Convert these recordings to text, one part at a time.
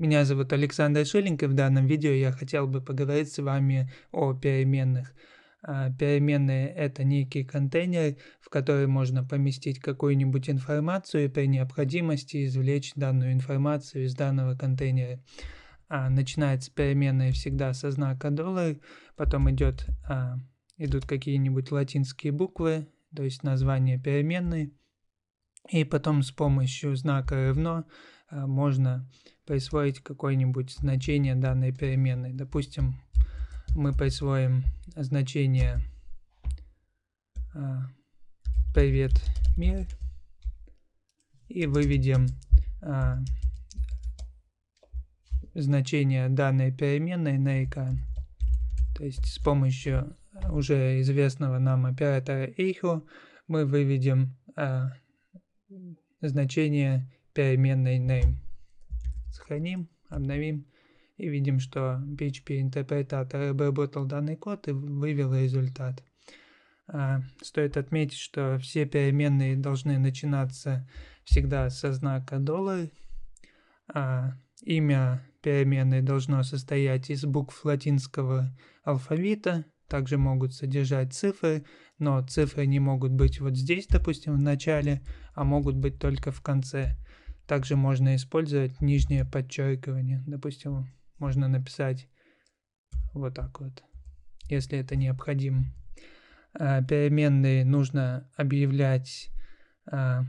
Меня зовут Александр Шиллинг, и в данном видео я хотел бы поговорить с вами о переменных. А, переменные – это некий контейнер, в который можно поместить какую-нибудь информацию и при необходимости извлечь данную информацию из данного контейнера. А, начинается переменная всегда со знака доллар, потом идет, а, идут какие-нибудь латинские буквы, то есть название переменной – и потом с помощью знака равно э, можно присвоить какое-нибудь значение данной переменной. Допустим, мы присвоим значение а, «Привет, мир» и выведем а, значение данной переменной на экран. То есть с помощью уже известного нам оператора echo мы выведем а, значение переменной name. Сохраним, обновим и видим, что PHP-интерпретатор обработал данный код и вывел результат. А, стоит отметить, что все переменные должны начинаться всегда со знака доллар. А, имя переменной должно состоять из букв латинского алфавита – также могут содержать цифры, но цифры не могут быть вот здесь, допустим, в начале, а могут быть только в конце. Также можно использовать нижнее подчеркивание. Допустим, можно написать вот так вот, если это необходимо. А, переменные нужно объявлять а,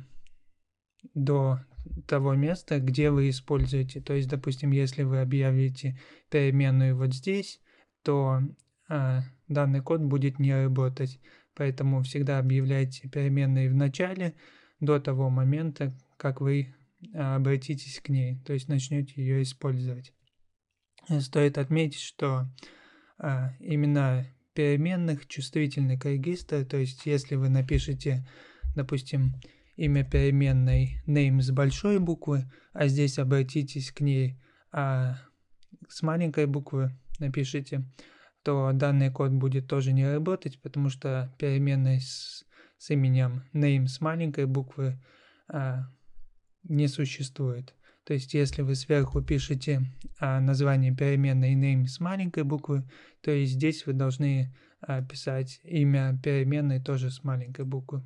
до того места, где вы используете. То есть, допустим, если вы объявите переменную вот здесь, то а, данный код будет не работать. Поэтому всегда объявляйте переменные в начале, до того момента, как вы а, обратитесь к ней, то есть начнете ее использовать. Стоит отметить, что а, именно переменных чувствительны к регистру, то есть если вы напишете, допустим, имя переменной name с большой буквы, а здесь обратитесь к ней а, с маленькой буквы, напишите то данный код будет тоже не работать, потому что переменная с, с именем name с маленькой буквы а, не существует. То есть, если вы сверху пишете а, название переменной name с маленькой буквы, то и здесь вы должны а, писать имя переменной тоже с маленькой буквы.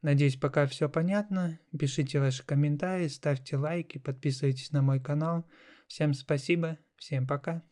Надеюсь, пока все понятно. Пишите ваши комментарии, ставьте лайки, подписывайтесь на мой канал. Всем спасибо, всем пока.